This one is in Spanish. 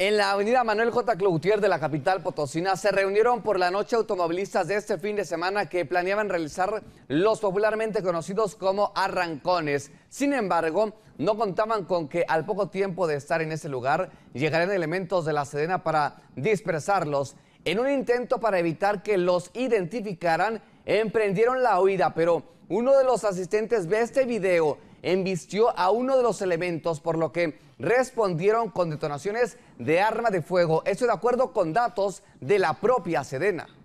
En la avenida Manuel J. Cloutier de la capital potosina se reunieron por la noche automovilistas de este fin de semana que planeaban realizar los popularmente conocidos como arrancones. Sin embargo, no contaban con que al poco tiempo de estar en ese lugar llegarían elementos de la Sedena para dispersarlos. En un intento para evitar que los identificaran, emprendieron la huida, pero uno de los asistentes ve este video embistió a uno de los elementos, por lo que respondieron con detonaciones de arma de fuego. Esto de acuerdo con datos de la propia Sedena.